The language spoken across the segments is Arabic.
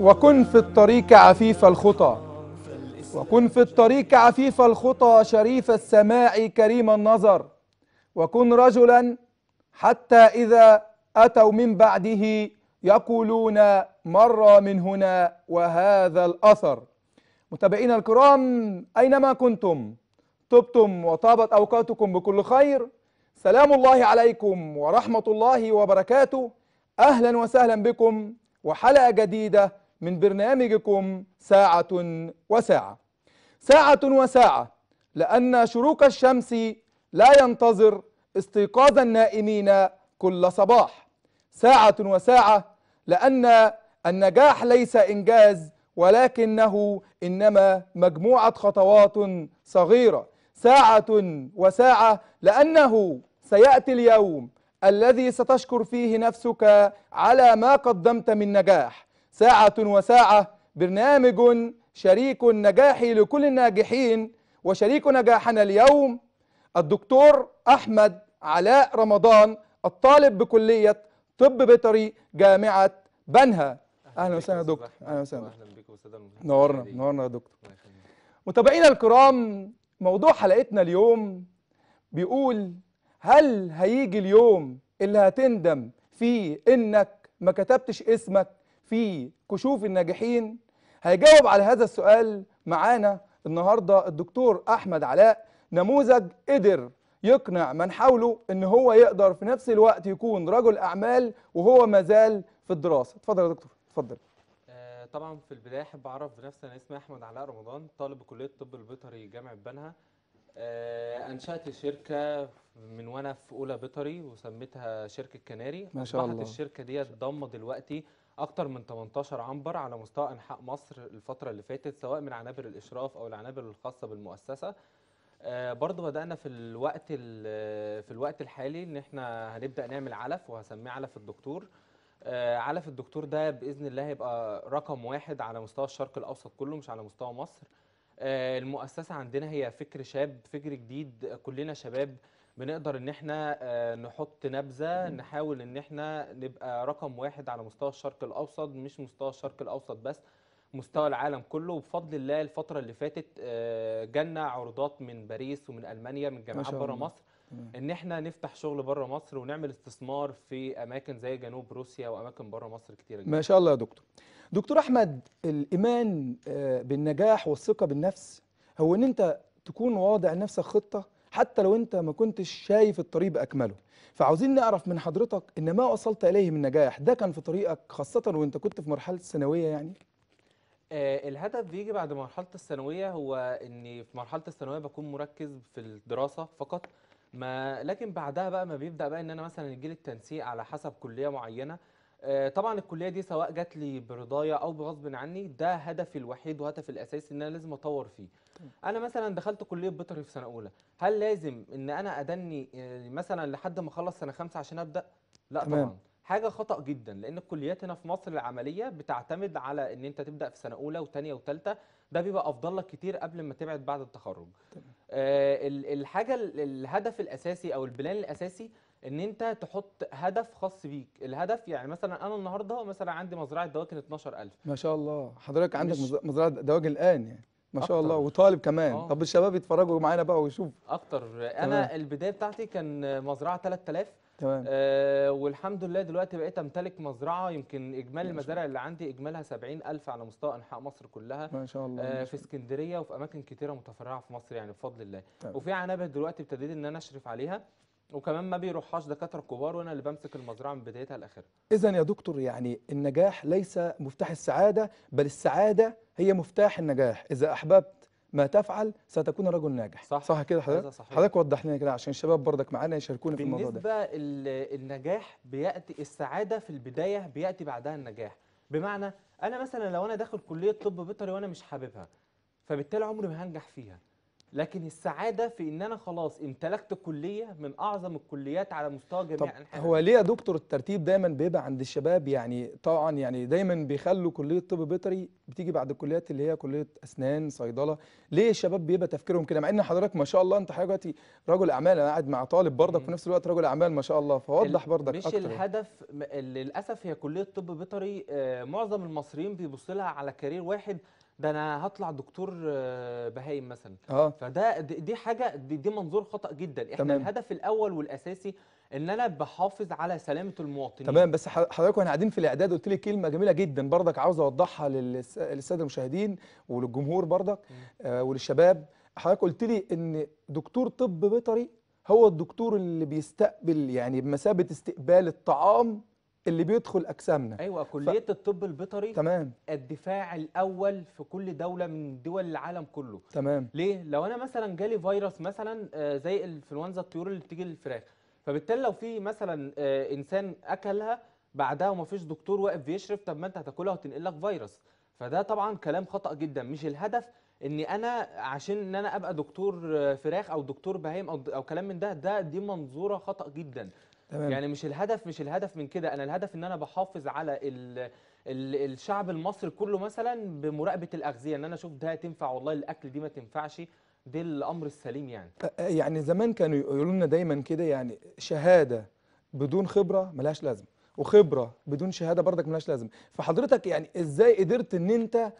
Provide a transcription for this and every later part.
وكن في الطريق عفيف الخطى وكن في الطريق عفيف الخطى شريف السماع كريم النظر وكن رجلا حتى إذا أتوا من بعده يقولون مر من هنا وهذا الأثر متابعينا الكرام أينما كنتم طبتم وطابت أوقاتكم بكل خير سلام الله عليكم ورحمة الله وبركاته أهلا وسهلا بكم وحلقة جديدة من برنامجكم ساعة وساعة ساعة وساعة لأن شروق الشمس لا ينتظر استيقاظ النائمين كل صباح ساعة وساعة لأن النجاح ليس إنجاز ولكنه إنما مجموعة خطوات صغيرة ساعة وساعة لأنه سيأتي اليوم الذي ستشكر فيه نفسك على ما قدمت من نجاح ساعة وساعة برنامج شريك النجاح لكل الناجحين وشريك نجاحنا اليوم الدكتور أحمد علاء رمضان الطالب بكلية طب بيطري جامعة بنها أهلا وسهلا يا دكتور أهلا وسهلا أهلا بك نورنا نورنا يا دكتور متابعينا الكرام موضوع حلقتنا اليوم بيقول هل هيجي اليوم اللي هتندم فيه انك ما كتبتش اسمك في كشوف الناجحين هيجاوب على هذا السؤال معانا النهارده الدكتور احمد علاء نموذج قدر يقنع من حوله ان هو يقدر في نفس الوقت يكون رجل اعمال وهو مازال في الدراسه اتفضل يا دكتور اتفضل آه، طبعا في البدايه احب اعرف بنفسي انا اسمي احمد علاء رمضان طالب كليه الطب البيطري جامعه بنها آه، انشات شركه من وانا في اولى بيطري وسميتها شركه كناري ما شاء الله اصبحت الشركه ديت ضمه دلوقتي اكتر من 18 عنبر على مستوى انحاء مصر الفتره اللي فاتت سواء من عنابر الاشراف او العنابر الخاصه بالمؤسسه آه، برضه بدانا في الوقت في الوقت الحالي ان احنا هنبدا نعمل علف وهسميه علف الدكتور آه، علف الدكتور ده باذن الله هيبقى رقم واحد على مستوى الشرق الاوسط كله مش على مستوى مصر آه، المؤسسه عندنا هي فكر شاب فكر جديد كلنا شباب بنقدر ان احنا آه، نحط نبذه نحاول ان احنا نبقى رقم واحد على مستوى الشرق الاوسط مش مستوى الشرق الاوسط بس مستوى العالم كله وبفضل الله الفتره اللي فاتت آه، جالنا عروضات من باريس ومن المانيا من جامعات بره مصر ان احنا نفتح شغل بره مصر ونعمل استثمار في اماكن زي جنوب روسيا واماكن بره مصر كتير جدا. ما شاء الله يا دكتور. دكتور احمد الايمان آه، بالنجاح والثقه بالنفس هو ان انت تكون واضع لنفسك خطه حتى لو انت ما كنتش شايف الطريق باكمله فعاوزين نعرف من حضرتك ان ما وصلت اليه من نجاح ده كان في طريقك خاصه وانت كنت في مرحله الثانويه يعني آه، الهدف بيجي بعد مرحله الثانويه هو اني في مرحله الثانويه بكون مركز في الدراسه فقط ما لكن بعدها بقى ما بيبدا بقى ان انا مثلا يجي لي التنسيق على حسب كليه معينه آه، طبعا الكليه دي سواء جات لي برضايا او بغصب عني ده هدفي الوحيد وهدفي الاساسي ان انا لازم اطور فيه انا مثلا دخلت كليه بيطري في سنه اولى هل لازم ان انا ادني يعني مثلا لحد ما اخلص سنه خمسه عشان ابدا لا تمام. طبعا حاجه خطا جدا لان الكليات هنا في مصر العمليه بتعتمد على ان انت تبدا في سنه اولى وثانيه وثالثه ده بيبقى افضل لك كتير قبل ما تبعد بعد التخرج آه الحاجه الهدف الاساسي او البلان الاساسي ان انت تحط هدف خاص بيك الهدف يعني مثلا انا النهارده مثلا عندي مزرعه دواجن 12000 ما شاء الله حضرتك عندك مزرعه دواجن الان يعني ما شاء الله وطالب كمان أوه. طب الشباب يتفرجوا معانا بقى ويشوفوا اكتر انا البدايه بتاعتي كان مزرعه 3000 تمام آه والحمد لله دلوقتي بقيت امتلك مزرعه يمكن اجمالي المزارع اللي عندي اجمالها 70000 على مستوى انحاء مصر كلها ما شاء الله آه في اسكندريه وفي اماكن كتيره متفرعه في مصر يعني بفضل الله طبعا. وفي عنابر دلوقتي ابتديت ان انا اشرف عليها وكمان ما بيروحهاش دكاتره كبار وانا اللي بمسك المزرعه من بدايتها لاخرها اذا يا دكتور يعني النجاح ليس مفتاح السعاده بل السعاده هي مفتاح النجاح اذا احببت ما تفعل ستكون رجل ناجح صح صح كده حضرتك حضرتك وضح لنا كده عشان الشباب بردك معانا يشاركونا في الموضوع ده بالنسبه النجاح بياتي السعاده في البدايه بياتي بعدها النجاح بمعنى انا مثلا لو انا داخل كليه طب بيطري وانا مش حاببها فبالتالي عمري ما هنجح فيها لكن السعاده في ان انا خلاص امتلكت كليه من اعظم الكليات على مستوى جميع طب انحاء هو ليه يا دكتور الترتيب دايما بيبقى عند الشباب يعني طبعا يعني دايما بيخلوا كليه طب بيطري بتيجي بعد الكليات اللي هي كليه اسنان صيدله ليه الشباب بيبقى تفكيرهم كده مع ان حضرتك ما شاء الله انت حضرتك رجل اعمال انا قاعد مع طالب برضك في نفس الوقت رجل اعمال ما شاء الله فوضح برضك مش اكتر يعني. الهدف للاسف هي كليه طب بيطري آه، معظم المصريين بيبص لها على كارير واحد ده انا هطلع دكتور آه، بهايم مثلا آه. فده دي حاجه دي, دي منظور خطا جدا احنا تمام. الهدف الاول والاساسي ان انا بحافظ على سلامه المواطنين تمام بس حضرتك واحنا قاعدين في الاعداد قلت لي كلمه جميله جدا برضك عاوز اوضحها للساده المشاهدين وللجمهور برضك آه وللشباب حضرتك قلت لي ان دكتور طب بيطري هو الدكتور اللي بيستقبل يعني بمثابه استقبال الطعام اللي بيدخل اجسامنا ايوه كليه ف... الطب البيطري تمام الدفاع الاول في كل دوله من دول العالم كله تمام ليه لو انا مثلا جالي فيروس مثلا آه، زي الانفلونزا الطيور اللي بتيجي للفراخ فبالتالي لو في مثلا آه، انسان اكلها بعدها ومفيش دكتور واقف بيشرف طب ما انت هتاكلها وتنقل لك فيروس فده طبعا كلام خطا جدا مش الهدف اني انا عشان ان انا ابقى دكتور آه، فراخ او دكتور بهايم او او كلام من ده ده دي منظوره خطا جدا تمام. يعني مش الهدف مش الهدف من كده انا الهدف ان انا بحافظ على ال الشعب المصري كله مثلا بمراقبه الاغذيه ان انا اشوف ده تنفع والله الاكل دي ما تنفعش ده الامر السليم يعني يعني زمان كانوا يقولوا لنا دايما كده يعني شهاده بدون خبره ملهاش لازمه وخبره بدون شهاده برضك ملهاش لازمه فحضرتك يعني ازاي قدرت ان انت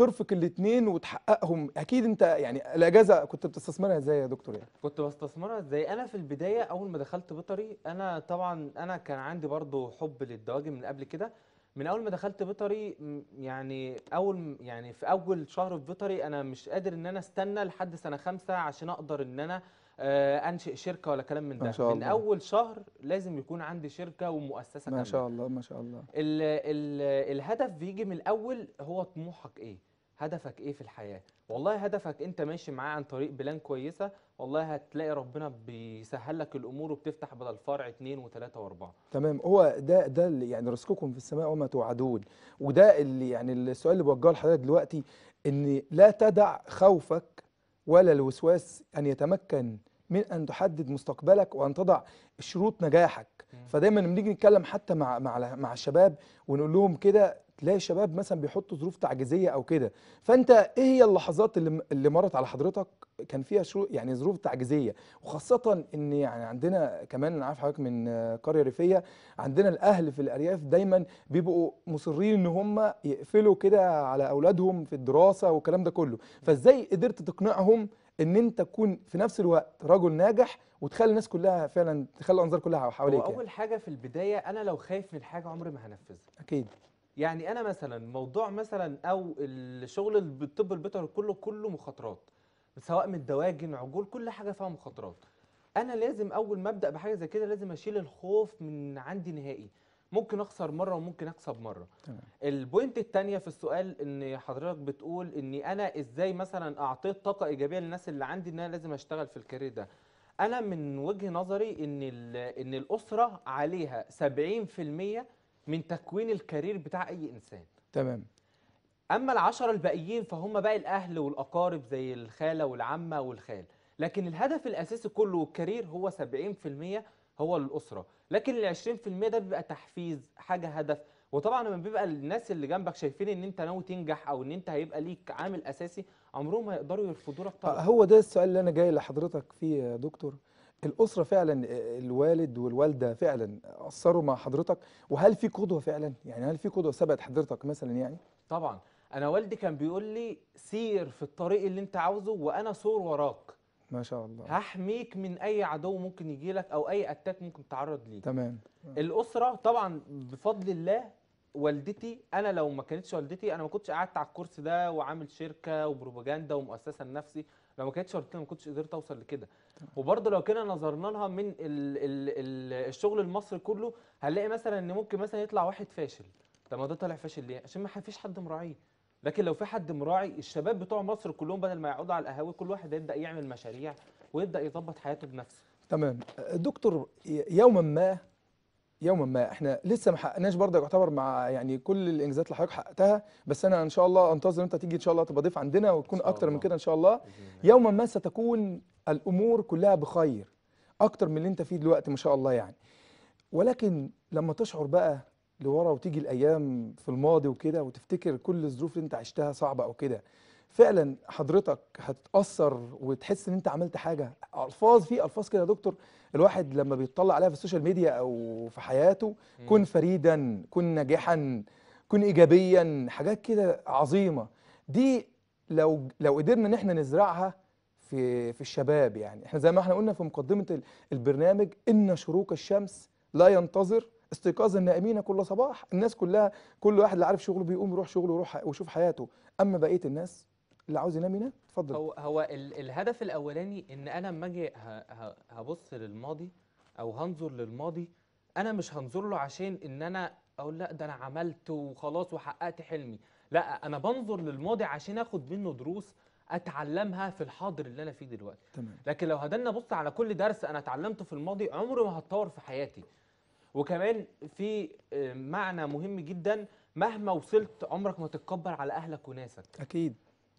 ترفق الاثنين وتحققهم اكيد انت يعني الاجازه كنت بتستثمرها ازاي يا دكتور يعني كنت بستثمرها ازاي انا في البدايه اول ما دخلت بيطري انا طبعا انا كان عندي برضو حب للدواجن من قبل كده من اول ما دخلت بيطري يعني اول يعني في اول شهر في بيطري انا مش قادر ان انا استنى لحد سنه خمسة عشان اقدر ان انا آه، انشئ شركه ولا كلام من ده ما شاء الله. من اول شهر لازم يكون عندي شركه ومؤسسه ما شاء الله ما شاء الله ال ال الهدف بيجي من الاول هو طموحك ايه هدفك ايه في الحياه والله هدفك انت ماشي معاه عن طريق بلان كويسه والله هتلاقي ربنا بيسهل لك الامور وبتفتح بدل فرع اثنين وثلاثه واربعه تمام هو ده ده اللي يعني رزقكم في السماء وما توعدون وده اللي يعني السؤال اللي بوجهه لحضرتك دلوقتي ان لا تدع خوفك ولا الوسواس ان يتمكن من ان تحدد مستقبلك وان تضع شروط نجاحك فدايما لما نيجي نتكلم حتى مع مع مع الشباب ونقول لهم كده تلاقي الشباب مثلا بيحطوا ظروف تعجيزيه او كده فانت ايه هي اللحظات اللي اللي مرت على حضرتك كان فيها شروط يعني ظروف تعجيزيه وخاصه ان يعني عندنا كمان انا عارف حضرتك من قريه ريفيه عندنا الاهل في الارياف دايما بيبقوا مصرين ان هم يقفلوا كده على اولادهم في الدراسه والكلام ده كله فازاي قدرت تقنعهم ان انت تكون في نفس الوقت رجل ناجح وتخلي الناس كلها فعلا تخلي الانظار كلها حواليك يعني. اول يعني. حاجه في البدايه انا لو خايف من حاجه عمري ما هنفذها اكيد يعني انا مثلا موضوع مثلا او الشغل الطب البيطري كله كله مخاطرات سواء من دواجن عجول كل حاجه فيها مخاطرات انا لازم اول ما ابدا بحاجه زي كده لازم اشيل الخوف من عندي نهائي ممكن اخسر مره وممكن اكسب مره تمام. البوينت الثانيه في السؤال ان حضرتك بتقول اني انا ازاي مثلا اعطيت طاقه ايجابيه للناس اللي عندي ان انا لازم اشتغل في الكارير ده انا من وجه نظري ان ان الاسره عليها 70% من تكوين الكارير بتاع اي انسان تمام اما العشرة الباقيين فهم بقى الاهل والاقارب زي الخاله والعمه والخال لكن الهدف الاساسي كله والكارير هو 70% هو للاسره لكن ال 20% ده بيبقى تحفيز حاجه هدف وطبعا لما بيبقى الناس اللي جنبك شايفين ان انت ناوي تنجح او ان انت هيبقى ليك عامل اساسي عمرهم ما يقدروا يرفضوا لك آه، طبعا هو ده السؤال اللي انا جاي لحضرتك فيه يا دكتور الاسره فعلا آه، الوالد والوالده فعلا اثروا مع حضرتك وهل في قدوه فعلا يعني هل في قدوه سبقت حضرتك مثلا يعني طبعا انا والدي كان بيقول لي سير في الطريق اللي انت عاوزه وانا سور وراك ما شاء الله هحميك من اي عدو ممكن يجي لك او اي اتاك ممكن تتعرض ليه تمام الاسره طبعا بفضل الله والدتي انا لو ما كانتش والدتي انا ما كنتش قعدت على الكورس ده وعامل شركه وبروباجندا ومؤسسه لنفسي لو ما كانتش والدتي ما كنتش قدرت اوصل لكده وبرضه لو كنا نظرنا لها من الـ الـ الـ الشغل المصري كله هنلاقي مثلا ان ممكن مثلا يطلع واحد فاشل طب ما ده طالع فاشل ليه عشان ما فيش حد مراعيه لكن لو في حد مراعي الشباب بتوع مصر كلهم بدل ما يقعدوا على القهاوي كل واحد يبدا يعمل مشاريع ويبدا يظبط حياته بنفسه تمام دكتور يوما ما يوما ما احنا لسه ما حققناش برضه يعتبر مع يعني كل الانجازات اللي حضرتك حققتها بس انا ان شاء الله انتظر انت تيجي ان شاء الله تبقى ضيف عندنا وتكون اكتر من كده ان شاء الله يوما ما ستكون الامور كلها بخير اكتر من اللي انت فيه دلوقتي ما شاء الله يعني ولكن لما تشعر بقى لورا وتيجي الايام في الماضي وكده وتفتكر كل الظروف اللي انت عشتها صعبه او كده فعلا حضرتك هتتاثر وتحس ان انت عملت حاجه الفاظ في الفاظ كده يا دكتور الواحد لما بيطلع عليها في السوشيال ميديا او في حياته كن فريدا كن ناجحا كن ايجابيا حاجات كده عظيمه دي لو لو قدرنا ان احنا نزرعها في في الشباب يعني احنا زي ما احنا قلنا في مقدمه البرنامج ان شروق الشمس لا ينتظر استيقاظ النائمين كل صباح الناس كلها كل واحد اللي عارف شغله بيقوم يروح شغله ويروح ويشوف حياته اما بقيه الناس اللي عاوز ينام ينام اتفضل هو هو الهدف الاولاني ان انا لما اجي هبص للماضي او هنظر للماضي انا مش هنظر له عشان ان انا اقول لا ده انا عملت وخلاص وحققت حلمي لا انا بنظر للماضي عشان اخد منه دروس اتعلمها في الحاضر اللي انا فيه دلوقتي تمام. لكن لو هدلنا بص على كل درس انا اتعلمته في الماضي عمري ما هتطور في حياتي وكمان في آه، معنى مهم جدا مهما وصلت عمرك ما تتكبر على اهلك وناسك اكيد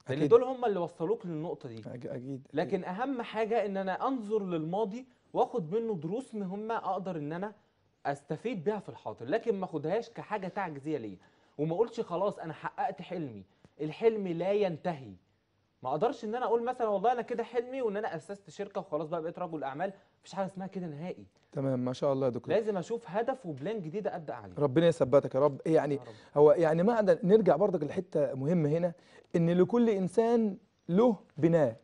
لان دول هم اللي وصلوك للنقطه دي أكيد. اكيد لكن اهم حاجه ان انا انظر للماضي واخد منه دروس مهمه اقدر ان انا استفيد بيها في الحاضر لكن ما اخدهاش كحاجه تعجزيه ليا وما اقولش خلاص انا حققت حلمي الحلم لا ينتهي ما اقدرش ان انا اقول مثلا والله انا كده حلمي وان انا اسست شركه وخلاص بقى بقيت رجل اعمال مفيش حاجه اسمها كده نهائي تمام ما شاء الله يا دكتور لازم اشوف هدف وبلان جديده ابدا عليه ربنا يثبتك يا رب إيه يعني رب. هو يعني معنى نرجع برضك لحته مهمه هنا ان لكل انسان له بناء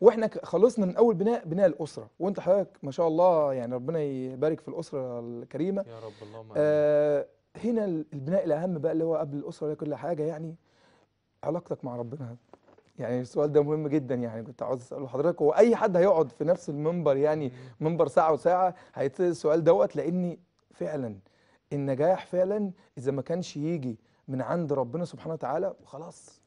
واحنا خلصنا من اول بناء بناء الاسره وانت حضرتك ما شاء الله يعني ربنا يبارك في الاسره الكريمه يا رب اللهم آه هنا البناء الاهم بقى اللي هو قبل الاسره ولا كل حاجه يعني علاقتك مع ربنا يعني السؤال ده مهم جدا يعني كنت عاوز اساله لحضرتك هو اي حد هيقعد في نفس المنبر يعني منبر ساعه وساعه هيتسال السؤال دوت لان فعلا النجاح فعلا اذا ما كانش يجي من عند ربنا سبحانه وتعالى وخلاص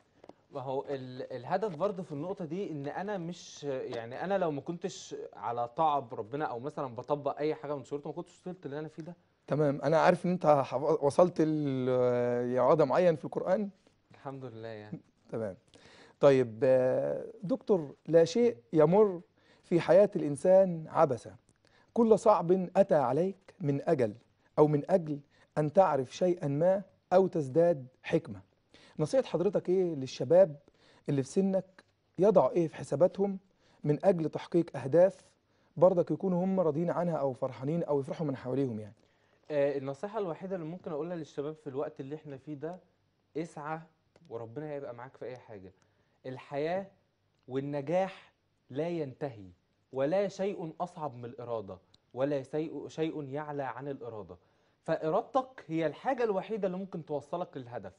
ما هو الهدف برضه في النقطه دي ان انا مش يعني انا لو ما كنتش على طعب ربنا او مثلا بطبق اي حاجه من صورته ما كنتش وصلت اللي انا فيه ده تمام انا عارف ان انت وصلت لعاده معين في القران الحمد لله يعني تمام طيب آه، دكتور لا شيء يمر في حياة الإنسان عبثا كل صعب أتى عليك من أجل أو من أجل أن تعرف شيئا ما أو تزداد حكمة نصيحة حضرتك إيه للشباب اللي في سنك يضعوا إيه في حساباتهم من أجل تحقيق أهداف برضك يكونوا هم راضيين عنها أو فرحانين أو يفرحوا من حواليهم يعني آه النصيحة الوحيدة اللي ممكن أقولها للشباب في الوقت اللي إحنا فيه ده اسعى وربنا هيبقى معاك في أي حاجة الحياة والنجاح لا ينتهي ولا شيء أصعب من الإرادة ولا شيء يعلى عن الإرادة فإرادتك هي الحاجة الوحيدة اللي ممكن توصلك للهدف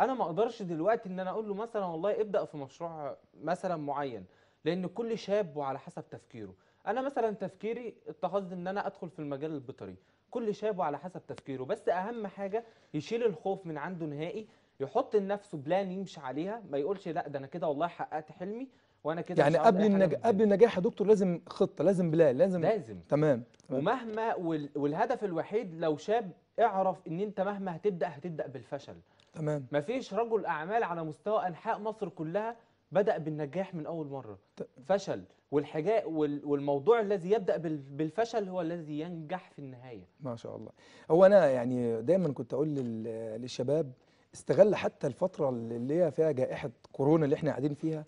أنا ما أقدرش دلوقتي إن أنا أقول له مثلا والله ابدأ في مشروع مثلا معين لأن كل شاب وعلى حسب تفكيره أنا مثلا تفكيري اتخذت إن أنا أدخل في المجال البيطري كل شاب وعلى حسب تفكيره بس أهم حاجة يشيل الخوف من عنده نهائي يحط لنفسه بلان يمشي عليها ما يقولش لا ده انا كده والله حققت حلمي وانا كده يعني قبل النج... قبل النجاح يا دكتور لازم خطه لازم بلان لازم لازم تمام, ومهما وال... والهدف الوحيد لو شاب اعرف ان انت مهما هتبدا هتبدا بالفشل تمام مفيش رجل اعمال على مستوى انحاء مصر كلها بدا بالنجاح من اول مره ت... فشل والحجاء وال... والموضوع الذي يبدا بال... بالفشل هو الذي ينجح في النهايه ما شاء الله هو انا يعني دايما كنت اقول لل... للشباب استغل حتى الفتره اللي هي فيها جائحه كورونا اللي احنا قاعدين فيها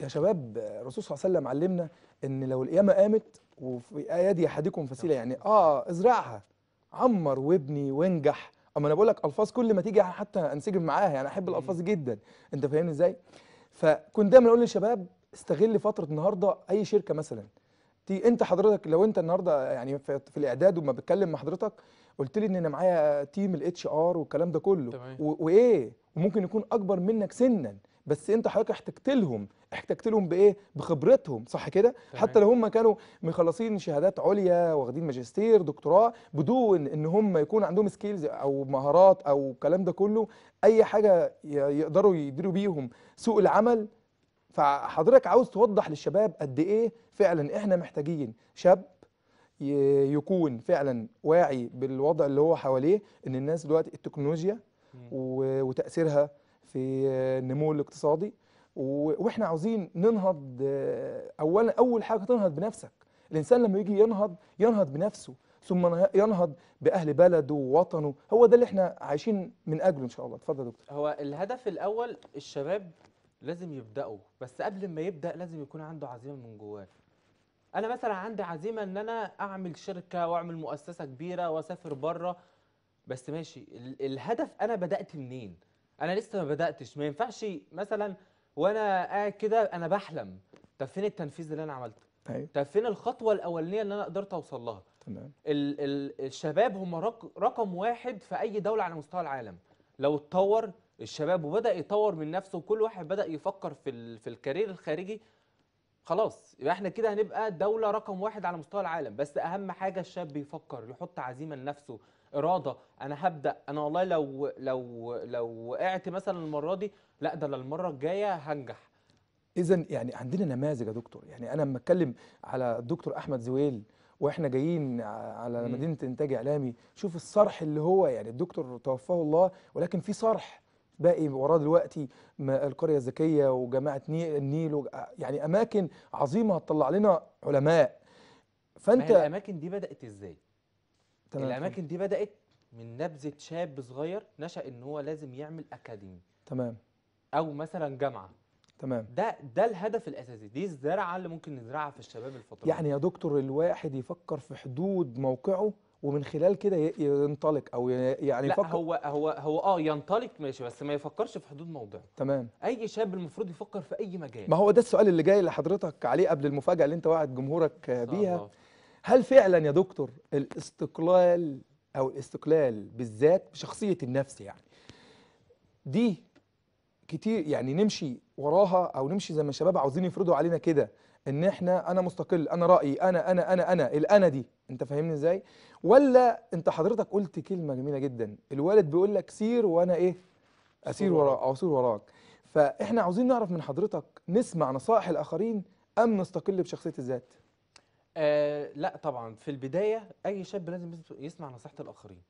يا شباب الرسول صلى الله عليه وسلم علمنا ان لو القيامه قامت وفي ايادي احدكم فسيله يعني اه ازرعها عمر وابني وانجح اما انا بقول لك الفاظ كل ما تيجي حتى انسجم معاها يعني احب الالفاظ جدا انت فاهمني ازاي فكنت دايما اقول للشباب استغل فتره النهارده اي شركه مثلا تي انت حضرتك لو انت النهارده يعني في, الاعداد وما بتكلم مع حضرتك قلت لي ان انا معايا تيم الاتش ار والكلام ده كله تمام. وايه وممكن يكون اكبر منك سنا بس انت حضرتك احتجت لهم احتجت لهم بايه بخبرتهم صح كده حتى لو هم كانوا مخلصين شهادات عليا واخدين ماجستير دكتوراه بدون ان هم يكون عندهم سكيلز او مهارات او الكلام ده كله اي حاجه يقدروا يديروا بيهم سوق العمل فحضرتك عاوز توضح للشباب قد ايه فعلا احنا محتاجين شاب يكون فعلا واعي بالوضع اللي هو حواليه ان الناس دلوقتي التكنولوجيا وتاثيرها في النمو الاقتصادي واحنا عاوزين ننهض اولا اول حاجه تنهض بنفسك الانسان لما يجي ينهض ينهض بنفسه ثم ينهض باهل بلده ووطنه هو ده اللي احنا عايشين من اجله ان شاء الله اتفضل يا دكتور هو الهدف الاول الشباب لازم يبداوا بس قبل ما يبدا لازم يكون عنده عزيمه من جواه انا مثلا عندي عزيمه ان انا اعمل شركه واعمل مؤسسه كبيره واسافر بره بس ماشي الهدف انا بدات منين انا لسه ما بداتش ما ينفعش مثلا وانا قاعد كده انا بحلم طب فين التنفيذ اللي انا عملته ايوه طب فين الخطوه الاولانيه اللي انا قدرت اوصل لها تمام ال- ال- الشباب هم رق- رقم واحد في اي دوله على مستوى العالم لو اتطور الشباب وبدا يطور من نفسه وكل واحد بدا يفكر في ال- في الكارير الخارجي خلاص يبقى احنا كده هنبقى دولة رقم واحد على مستوى العالم بس اهم حاجة الشاب يفكر يحط عزيمة لنفسه إرادة أنا هبدأ أنا والله لو لو لو وقعت مثلا المرة دي لا ده للمرة الجاية هنجح إذا يعني عندنا نماذج يا دكتور يعني أنا لما أتكلم على الدكتور أحمد زويل واحنا جايين على مدينه انتاج اعلامي شوف الصرح اللي هو يعني الدكتور توفاه الله ولكن في صرح باقي وراه دلوقتي القريه الذكيه وجامعه النيل يعني اماكن عظيمه هتطلع لنا علماء فانت الاماكن دي بدات ازاي تمام الاماكن دي بدات من نبذه شاب صغير نشا ان هو لازم يعمل اكاديمي تمام او مثلا جامعه تمام ده ده الهدف الاساسي دي الزرعه اللي ممكن نزرعها في الشباب الفتره يعني يا دكتور الواحد يفكر في حدود موقعه ومن خلال كده ينطلق او يعني لا يفكر هو هو هو اه ينطلق ماشي بس ما يفكرش في حدود موضعه تمام اي شاب المفروض يفكر في اي مجال ما هو ده السؤال اللي جاي لحضرتك عليه قبل المفاجاه اللي انت وعد جمهورك بيها هل فعلا يا دكتور الاستقلال او الاستقلال بالذات بشخصيه النفس يعني دي كتير يعني نمشي وراها او نمشي زي ما الشباب عاوزين يفرضوا علينا كده ان احنا انا مستقل انا رايي انا انا انا انا الانا دي انت فاهمني ازاي ولا انت حضرتك قلت كلمه جميله جدا الوالد بيقول لك سير وانا ايه اسير وراك او اسير وراك فاحنا عاوزين نعرف من حضرتك نسمع نصائح الاخرين ام نستقل بشخصيه الذات آه لا طبعا في البدايه اي شاب لازم يسمع نصيحه الاخرين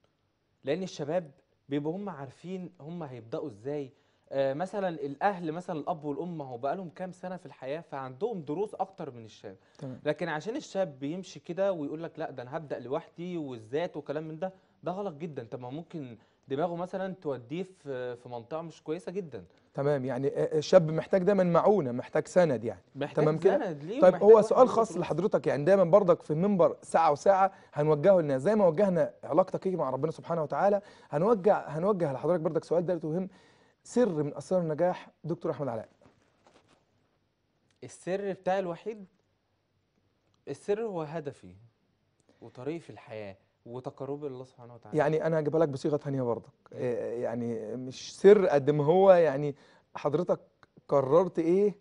لان الشباب بيبقوا هم عارفين هم هيبداوا ازاي آه، مثلا الاهل مثلا الاب والام هو بقى لهم كام سنه في الحياه فعندهم دروس اكتر من الشاب تمام. لكن عشان الشاب بيمشي كده ويقول لك لا ده انا هبدا لوحدي والذات وكلام من ده ده غلط جدا طب ما ممكن دماغه مثلا توديه في في منطقه مش كويسه جدا تمام يعني آه، آه، الشاب محتاج دايما معونه محتاج سند يعني محتاج تمام كده سند ليه طيب هو سؤال خاص لحضرتك يعني دايما برضك في المنبر ساعه وساعه هنوجهه لنا زي ما وجهنا علاقتك ايه مع ربنا سبحانه وتعالى هنوجه هنوجه لحضرتك برضك سؤال ده مهم سر من اسرار النجاح دكتور احمد علاء السر بتاعي الوحيد السر هو هدفي وطريقي في الحياه وتقربي لله سبحانه وتعالى يعني انا هجيبها لك بصيغه ثانيه برضك إيه، يعني مش سر قد ما هو يعني حضرتك قررت ايه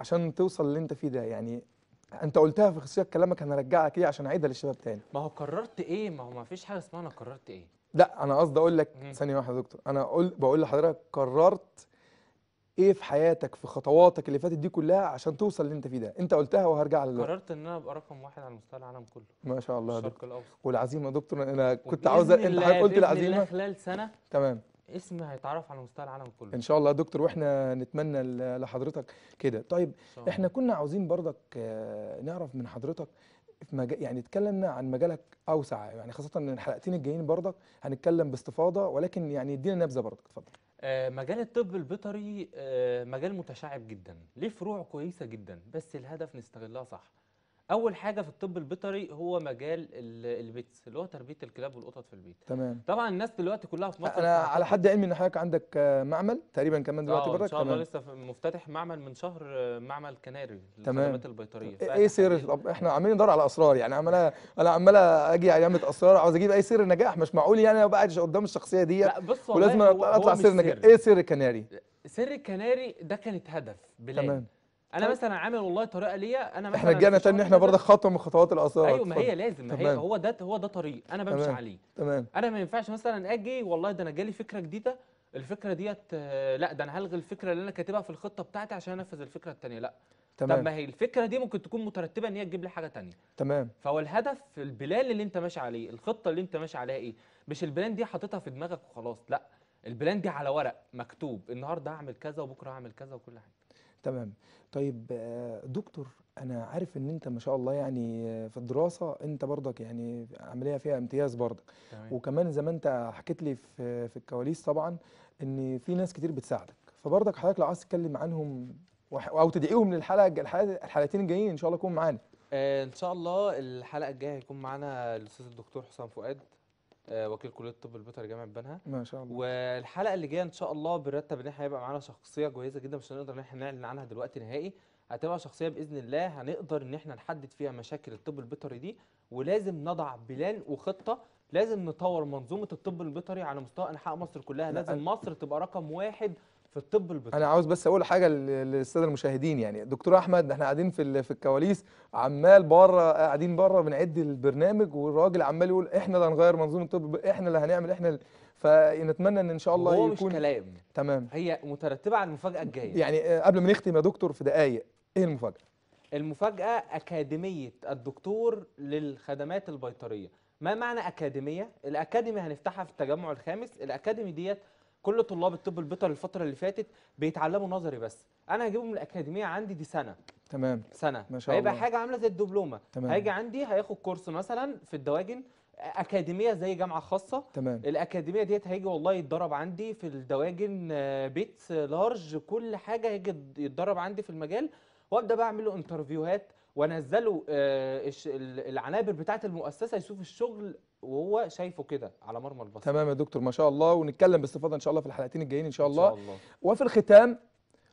عشان توصل اللي انت فيه ده يعني انت قلتها في خصوصيه كلامك انا هرجعك ايه عشان اعيدها للشباب تاني ما هو قررت ايه ما هو ما فيش حاجه اسمها انا قررت ايه لا انا قصدي اقول لك ثانيه واحده يا دكتور انا اقول بقول لحضرتك قررت ايه في حياتك في خطواتك اللي فاتت دي كلها عشان توصل اللي انت فيه ده انت قلتها وهرجع لك قررت ان انا ابقى رقم واحد على مستوى العالم كله ما شاء الله يا دكتور الاوسط والعزيمه يا دكتور انا كنت عاوز انت قلت العزيمه خلال سنه تمام اسم هيتعرف على مستوى العالم كله ان شاء الله يا دكتور واحنا نتمنى لحضرتك كده طيب احنا كنا عاوزين برضك آه، نعرف من حضرتك في مجال يعني اتكلمنا عن مجالك اوسع يعني خاصه ان الحلقتين الجايين برضك هنتكلم باستفاضه ولكن يعني ادينا نبذه برضك اتفضل آه، مجال الطب البيطري آه، مجال متشعب جدا ليه فروع كويسه جدا بس الهدف نستغلها صح اول حاجه في الطب البيطري هو مجال البيتس اللي هو تربيه الكلاب والقطط في البيت تمام طبعا الناس دلوقتي كلها في مصر انا على حد علمي ان حضرتك عندك معمل تقريبا كمان دلوقتي بردك آه، ان شاء الله لسه مفتتح معمل من شهر آه، معمل كناري للخدمات البيطريه ايه سر طب احنا عمالين ندور على اسرار يعني عمال انا عمال اجي على علامه اسرار عاوز اجيب اي سر نجاح مش معقول يعني انا بقعد قدام الشخصيه دي ولازم اطلع سر نجاح ايه سر الكناري سر الكناري ده كانت هدف بلاد تمام انا طيب. مثلا عامل والله طريقه ليا انا مثلا احنا جينا تاني احنا برضه خطوه من خطوات الاثار ايوه ما هي لازم ما هي هو ده هو ده طريق انا بمشي تمام. عليه تمام انا ما ينفعش مثلا اجي والله ده انا جالي فكره جديده الفكره ديت لا ده انا هلغي الفكره اللي انا كاتبها في الخطه بتاعتي عشان انفذ الفكره الثانيه لا تمام طب ما هي الفكره دي ممكن تكون مترتبه ان هي تجيب لي حاجه ثانيه تمام فهو الهدف البلان اللي انت ماشي عليه الخطه اللي انت ماشي عليها ايه مش البلان دي حاططها في دماغك وخلاص لا البلان دي على ورق مكتوب النهارده هعمل كذا وبكره هعمل كذا وكل حاجه تمام طيب آه، دكتور انا عارف ان انت ما شاء الله يعني في الدراسه انت برضك يعني عمليه فيها امتياز برضك تمام وكمان زي ما انت حكيت لي في في الكواليس طبعا ان في ناس كتير بتساعدك فبرضك حضرتك لو عايز تتكلم عنهم او تدعيهم للحلقه الحلقتين الجايين ان شاء الله يكونوا معانا آه، ان شاء الله الحلقه الجايه هيكون معانا الاستاذ الدكتور حسام فؤاد آه، وكيل كليه الطب البيطري جامعه بنها ما شاء الله والحلقه اللي جايه ان شاء الله بنرتب ان احنا هيبقى معانا شخصيه كويسه جدا مش هنقدر ان احنا نعلن عنها دلوقتي نهائي هتبقى شخصيه باذن الله هنقدر ان احنا نحدد فيها مشاكل الطب البيطري دي ولازم نضع بلان وخطه لازم نطور منظومه الطب البيطري على مستوى انحاء مصر كلها لازم مصر تبقى رقم واحد في الطب البيطري انا عاوز بس اقول حاجه للساده المشاهدين يعني دكتور احمد احنا قاعدين في في الكواليس عمال بره قاعدين بره بنعد البرنامج والراجل عمال يقول احنا اللي هنغير منظومه الطب احنا اللي هنعمل احنا اللي فنتمنى ان ان شاء الله هو يكون مش كلام تمام هي مترتبه على المفاجاه الجايه يعني آه، قبل ما نختم يا دكتور في دقائق ايه المفاجاه المفاجاه اكاديميه الدكتور للخدمات البيطريه ما معنى اكاديميه الاكاديمي هنفتحها في التجمع الخامس الاكاديمي ديت كل طلاب الطب البيطري الفتره اللي فاتت بيتعلموا نظري بس انا هجيبه من الاكاديميه عندي دي سنه تمام سنه ما شاء الله. هيبقى حاجه عامله زي الدبلومه تمام. هيجي عندي هياخد كورس مثلا في الدواجن اكاديميه زي جامعه خاصه تمام. الاكاديميه ديت هيجي والله يتدرب عندي في الدواجن آه، بيت لارج كل حاجه هيجي يتدرب عندي في المجال وابدا بقى اعمل له انترفيوهات وانزله آه، العنابر بتاعه المؤسسه يشوف الشغل وهو شايفه كده على مرمى البصر تمام يا دكتور ما شاء الله ونتكلم باستفاضه ان شاء الله في الحلقتين الجايين ان شاء الله, إن شاء الله. وفي الختام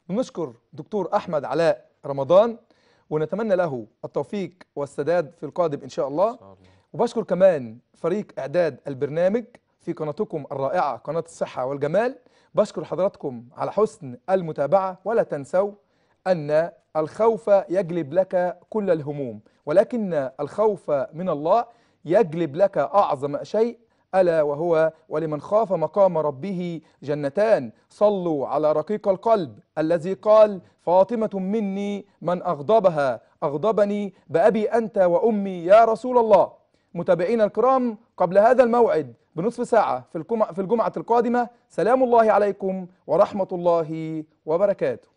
نشكر دكتور احمد علاء رمضان ونتمنى له التوفيق والسداد في القادم ان شاء الله, إن شاء الله. وبشكر كمان فريق اعداد البرنامج في قناتكم الرائعه قناه الصحه والجمال بشكر حضراتكم على حسن المتابعه ولا تنسوا ان الخوف يجلب لك كل الهموم ولكن الخوف من الله يجلب لك أعظم شيء ألا وهو ولمن خاف مقام ربه جنتان صلوا على رقيق القلب الذي قال فاطمة مني من أغضبها أغضبني بأبي أنت وأمي يا رسول الله متابعينا الكرام قبل هذا الموعد بنصف ساعة في الجمعة القادمة سلام الله عليكم ورحمة الله وبركاته